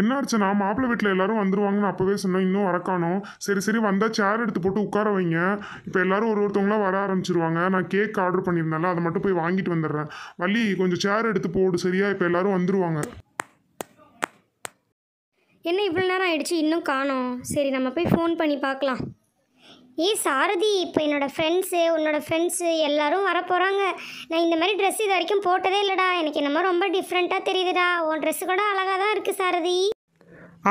என்ன ஆச்சுண்ணா மாப்பிள்ளை வீட்டில் எல்லாரும் வந்துருவாங்கன்னு அப்போவே சொன்னோம் இன்னும் வரக்கானோம் சரி சரி வந்தால் சேர் எடுத்து போட்டு உட்கார வைங்க இப்போ எல்லாரும் ஒரு ஒருத்தவங்களாம் வர ஆரம்பிச்சிருவாங்க நான் கேக் ஆர்டர் பண்ணியிருந்தேன்ல அதை மட்டும் போய் வாங்கிட்டு வந்துடுறேன் வள்ளி கொஞ்சம் சேர் எடுத்து போடு சரியா இப்போ எல்லாரும் வந்துருவாங்க என்ன இவ்வளோ நேரம் ஆயிடுச்சு இன்னும் காணோம் சரி நம்ம போய் ஃபோன் பண்ணி பார்க்கலாம் ஏ சாரதி இப்போ என்னோடய ஃப்ரெண்ட்ஸு உன்னோட ஃப்ரெண்ட்ஸு எல்லோரும் வரப்போகிறாங்க நான் இந்த மாதிரி ட்ரெஸ் இது வரைக்கும் போட்டதே இல்லைடா எனக்கு என்னமோ ரொம்ப டிஃப்ரெண்ட்டாக தெரியுதுடா உன் ட்ரெஸ்ஸு கூட அழகாக தான் இருக்குது சாரதி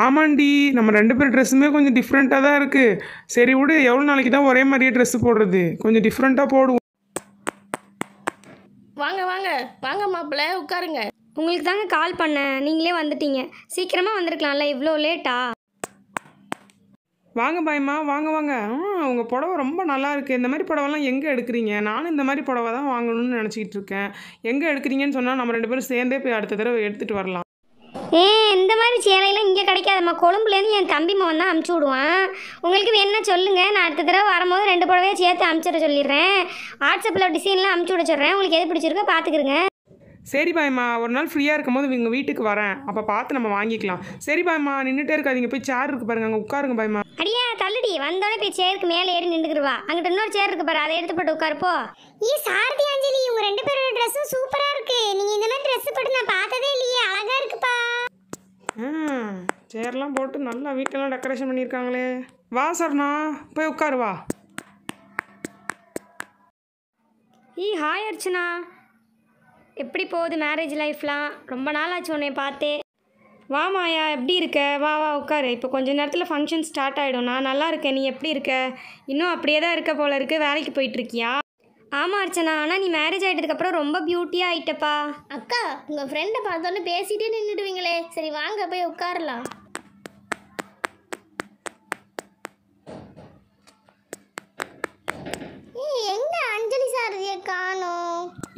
ஆமாண்டி நம்ம ரெண்டு பேர் ட்ரெஸ்ஸுமே கொஞ்சம் டிஃப்ரெண்ட்டாக தான் இருக்குது சரி விடு எவ்வளோ நாளைக்கு தான் ஒரே மாதிரியே ட்ரெஸ் போடுறது கொஞ்சம் டிஃப்ரெண்ட்டாக போடுவோம் வாங்க வாங்க வாங்க மாப்பிள்ள உட்காருங்க உங்களுக்கு தாங்க கால் பண்ணேன் நீங்களே வந்துட்டீங்க சீக்கிரமாக வந்திருக்கலாம்ல இவ்வளோ லேட்டா வாங்க பாயம்மா வாங்க வாங்க உங்கள் புடவை ரொம்ப நல்லா இருக்குது இந்த மாதிரி புடவைலாம் எங்கே எடுக்கிறீங்க நானும் இந்த மாதிரி புடவை தான் வாங்கணும்னு நினச்சிக்கிட்டு இருக்கேன் எங்கே எடுக்கிறீங்கன்னு சொன்னால் நம்ம ரெண்டு பேரும் சேர்ந்தே போய் அடுத்த தடவை எடுத்துகிட்டு வரலாம் ஏ இந்த மாதிரி சேலையெல்லாம் இங்கே கிடைக்காதம்மா கொழும்புலேருந்து என் தம்பி மகன் தான் அமுச்சு விடுவான் உங்களுக்கு வேணும்னா சொல்லுங்கள் நான் அடுத்த தடவை வரும்போது ரெண்டு புடவையாக சேர்த்து அமுச்சிட சொல்லிடுறேன் வாட்ஸ்அப்பில் டிசைன்லாம் அமுச்சு விட சொல்கிறேன் உங்களுக்கு எது பிடிச்சிருக்கோ பார்த்துக்குருங்க சரி பாய்மா ஒரு நாள் ஃப்ரீயாக இருக்கும்போது இவங்க வீட்டுக்கு வரேன் அப்போ பார்த்து நம்ம வாங்கிக்கலாம் சரி பாய்மா நின்றுட்டே இருக்காதிங்க போய் சேர் இருக்கு பாருங்க அங்கே உட்காருங்க பாய்மா அடியா தள்ளுடி வந்தோடனே போய் சேருக்கு மேலே ஏறி நின்றுக்குருவா அங்கிட்ட இன்னொரு சேர் இருக்கு பாரு அதை எடுத்து போட்டு உட்காருப்போ ஈ சாரதி அஞ்சலி இவங்க ரெண்டு பேரோட ட்ரெஸ்ஸும் சூப்பராக இருக்கு நீங்கள் இந்த மாதிரி ட்ரெஸ் போட்டு நான் பார்த்ததே இல்லையே அழகாக இருக்குப்பா சேர்லாம் போட்டு நல்லா வீட்டெல்லாம் டெக்கரேஷன் பண்ணியிருக்காங்களே வா சரணா போய் உட்காருவா ஈ ஹாய் அர்ச்சனா எப்படி போகுது மேரேஜ் லைஃப்லாம் ரொம்ப நாள் ஆச்சு உன்னை பார்த்தே வா மாயா எப்படி இருக்க வா வா உட்காரு இப்போ கொஞ்சம் நேரத்தில் ஃபங்க்ஷன் ஸ்டார்ட் ஆகிடும் நான் நல்லா இருக்கேன் நீ எப்படி இருக்க இன்னும் அப்படியே தான் இருக்க போல இருக்கு வேலைக்கு போயிட்டுருக்கியா ஆமாம் அர்ச்சனா ஆனால் நீ மேரேஜ் ஆகிட்டதுக்கப்புறம் ரொம்ப பியூட்டியாக ஆகிட்டப்பா அக்கா உங்கள் ஃப்ரெண்டை பார்த்தோன்னே பேசிகிட்டே நின்றுடுவீங்களே சரி வாங்க போய் உட்காரலாம்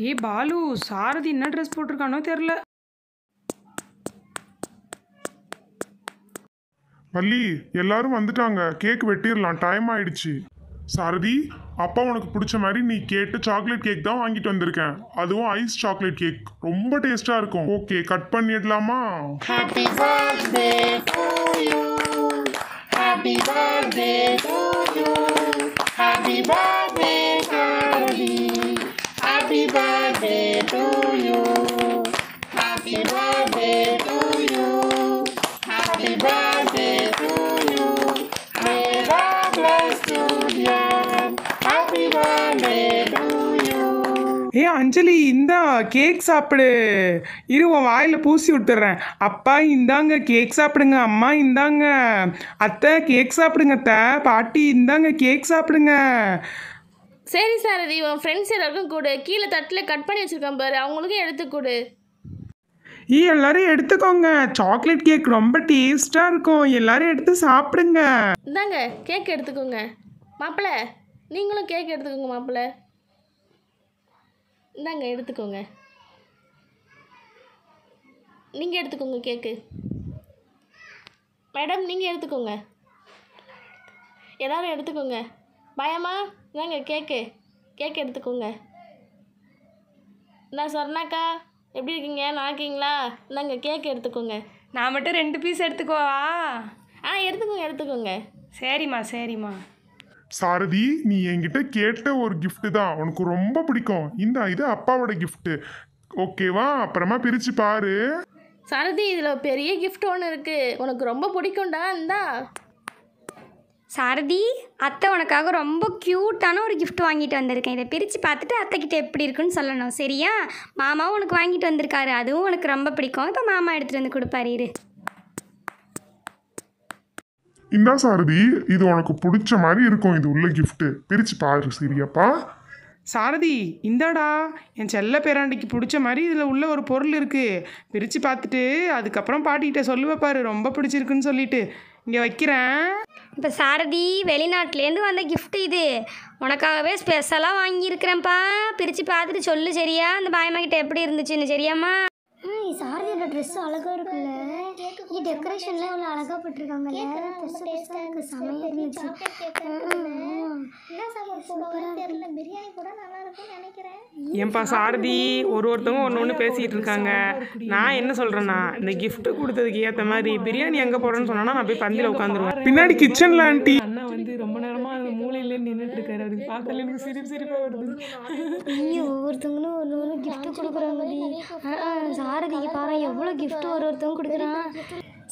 ஏ பாலு சாரதி என்ன ட்ரெஸ் போட்டிருக்கானோ தெரில மல்லி எல்லாரும் வந்துட்டாங்க கேக் வெட்டிடலாம் டைம் ஆயிடுச்சு சாரதி அப்பா உனக்கு பிடிச்ச மாதிரி நீ கேட்டு சாக்லேட் கேக் தான் வாங்கிட்டு வந்திருக்கேன் அதுவும் ஐஸ் சாக்லேட் கேக் ரொம்ப டேஸ்டா இருக்கும் ஓகே கட் பண்ணிடலாமா happy birthday to you happy birthday to you ஏ அஞ்சலி இந்தா கேக் சாப்பிடு இரு வாயில் பூசி விட்டுறேன் அப்பா இந்தாங்க கேக் சாப்பிடுங்க அம்மா இந்தாங்க அத்தை கேக் சாப்பிடுங்க அத்தை பாட்டி இந்தாங்க கேக் சாப்பிடுங்க சரி சார் அது உன் ஃப்ரெண்ட்ஸ் எல்லாருக்கும் கொடு கீழே தட்டில் கட் பண்ணி வச்சுருக்கேன் பாரு அவங்களுக்கும் எடுத்துக்கொடு ஈ எல்லாரும் எடுத்துக்கோங்க சாக்லேட் கேக் ரொம்ப டேஸ்ட்டாக இருக்கும் எல்லாரும் எடுத்து சாப்பிடுங்க இந்தாங்க கேக் எடுத்துக்கோங்க மாப்பிள்ள நீங்களும் கேக் எடுத்துக்கோங்க மாப்பிள்ள இந்தாங்க எடுத்துக்கோங்க நீங்கள் எடுத்துக்கோங்க கேக்கு மேடம் நீங்கள் எடுத்துக்கோங்க எல்லோரும் எடுத்துக்கோங்க பயமா இந்தாங்க கேக்கு கேக் எடுத்துக்கோங்க நான் சொன்னாக்கா எப்படி இருக்கீங்க நாக்கீங்களா இந்தாங்க கேக் எடுத்துக்கோங்க நான் மட்டும் ரெண்டு பீஸ் எடுத்துக்கோவா ஆ எடுத்துக்கோங்க எடுத்துக்கோங்க சரிம்மா சரிம்மா சாரதி நீ என்கிட்ட கேட்ட ஒரு கிஃப்ட்டு தான் உனக்கு ரொம்ப பிடிக்கும் இந்த இது அப்பாவோட கிஃப்ட்டு ஓகேவா அப்புறமா பிரித்து பாரு சாரதி இதில் பெரிய கிஃப்ட் ஒன்று இருக்குது உனக்கு ரொம்ப பிடிக்கும்டா இந்தா சாரதி அத்தை உனக்காக ரொம்ப க்யூட்டான ஒரு கிஃப்ட் வாங்கிட்டு வந்திருக்கேன் இதை பிரித்து பார்த்துட்டு அத்தைக்கிட்ட எப்படி இருக்குன்னு சொல்லணும் சரியா மாமாவும் உனக்கு வாங்கிட்டு வந்திருக்காரு அதுவும் உனக்கு ரொம்ப பிடிக்கும் இப்போ மாமா எடுத்துகிட்டு வந்து கொடுப்பாரு இந்தா சாரதி இது உனக்கு பிடிச்ச மாதிரி இருக்கும் இது உள்ள கிஃப்ட்டு பிரித்து பாரு சரியாப்பா சாரதி இந்தாடா என் செல்ல பேராண்டிக்கு பிடிச்ச மாதிரி இதில் உள்ள ஒரு பொருள் இருக்குது பிரித்து பார்த்துட்டு அதுக்கப்புறம் பாட்டிகிட்ட சொல்லுவ பாரு ரொம்ப பிடிச்சிருக்குன்னு சொல்லிட்டு இங்கே வைக்கிறேன் இப்போ சாரதி வெளிநாட்டிலேருந்து வந்த கிஃப்ட் இது உனக்காகவே ஸ்பெஷலாக வாங்கியிருக்கிறேன்ப்பா பிரித்து பார்த்துட்டு சொல்லு சரியா அந்த பாயம்மா கிட்ட எப்படி இருந்துச்சுன்னு சரியாம்மா சாரதியோட ட்ரெஸ் அழகாக இருக்குல்ல இங்கே டெக்கரேஷன்லாம் அவ்வளோ அழகாக போட்டிருக்காங்கல்ல பெருசு பெருசாக இருக்கு பிரியாணி கூட நல்லா நினைக்கிறேன் ஏன்பா சாரதி ஒரு ஒருத்தவங்க ஒன்று ஒன்று பேசிகிட்டு இருக்காங்க நான் என்ன சொல்கிறேன்னா இந்த gift கொடுத்ததுக்கு ஏற்ற மாதிரி பிரியாணி எங்கே போறேன்னு சொன்னா நான் போய் பந்தியில் உட்காந்துருவேன் பின்னாடி கிச்சனில் ஆண்டி அண்ணா வந்து ரொம்ப நேரமாக அந்த மூலையில் நின்றுட்டு இருக்காரு அது பார்க்கல எனக்கு சிரிப்பு சிரிப்பாக வருது ஐயோ ஒவ்வொருத்தவங்களும் ஒன்று ஒன்று கிஃப்ட் கொடுக்குறாங்க சாரதி சாரதிக்கு பாரு எவ்வளோ கிஃப்ட் ஒரு ஒருத்தவங்க கொடுக்குறான்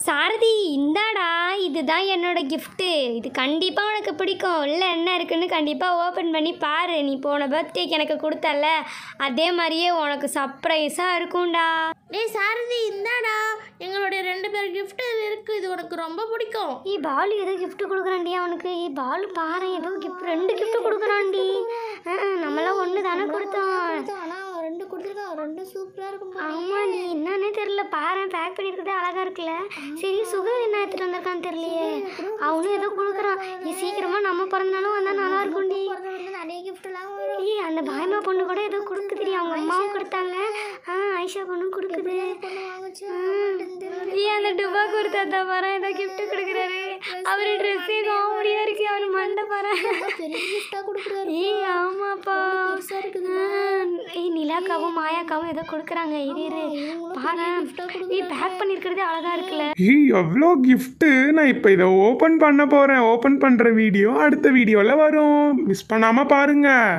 சாரதி இந்தாடா இதுதான் என்னோட கிஃப்ட்டு இது கண்டிப்பாக உனக்கு பிடிக்கும் இல்லை என்ன இருக்குன்னு கண்டிப்பாக ஓப்பன் பண்ணி பாரு நீ போன பர்த்டேக்கு எனக்கு கொடுத்தல அதே மாதிரியே உனக்கு சர்ப்ரைஸாக இருக்கும்டா டேய் சாரதி இந்தாடா எங்களுடைய ரெண்டு பேர் கிஃப்ட்டு இருக்குது இது உனக்கு ரொம்ப பிடிக்கும் ஈ பாலு ஏதோ கிஃப்ட் கொடுக்குறாண்டியா உனக்கு ஏ பாலு பாரு ஏதோ கிஃப்ட் ரெண்டு கிஃப்ட் கொடுக்குறாண்டி நம்மளாம் ஒன்று தானே கொடுத்தோம் ரெண்டு கொடுத்துருக்கா ரெண்டு சூப்பராக இருக்கும் ஆமாம் நீ என்னன்னே தெரில பாரு பேக் பண்ணியிருக்கதே அழகாக இருக்குல்ல சரி சுகர் என்ன எடுத்துகிட்டு வந்திருக்கான்னு தெரியலையே அவனும் ஏதோ கொடுக்குறான் சீக்கிரமாக நம்ம பிறந்தாலும் வந்தால் நல்லா நீ நிறைய கிஃப்ட்லாம் ஏய் அந்த பாய்மா பொண்ணு கூட ஏதோ கொடுக்குதுடி அவங்க அம்மாவும் கொடுத்தாங்க ஆ ஐஷா பொண்ணும் கொடுக்குது நல்ல டுபாக்கூர் தாத்தா பாரு ஏதோ கிஃப்ட் கொடுக்குறாரு அவர் ட்ரெஸ்ஸே காமெடியாக இருக்கு அவர் மண்டை பாரு ஏய் ஆமாப்பா ஏய் நிலாக்காவும் மாயாக்காவும் ஏதோ கொடுக்குறாங்க இரு பாரு ஏய் பேக் பண்ணியிருக்கிறதே அழகாக இருக்குல்ல ஏய் எவ்வளோ கிஃப்ட்டு நான் இப்போ இதை ஓப்பன் பண்ண போகிறேன் ஓப்பன் பண்ணுற வீடியோ அடுத்த வீடியோவில் வரும் மிஸ் பண்ணாமல் பாருங்கள்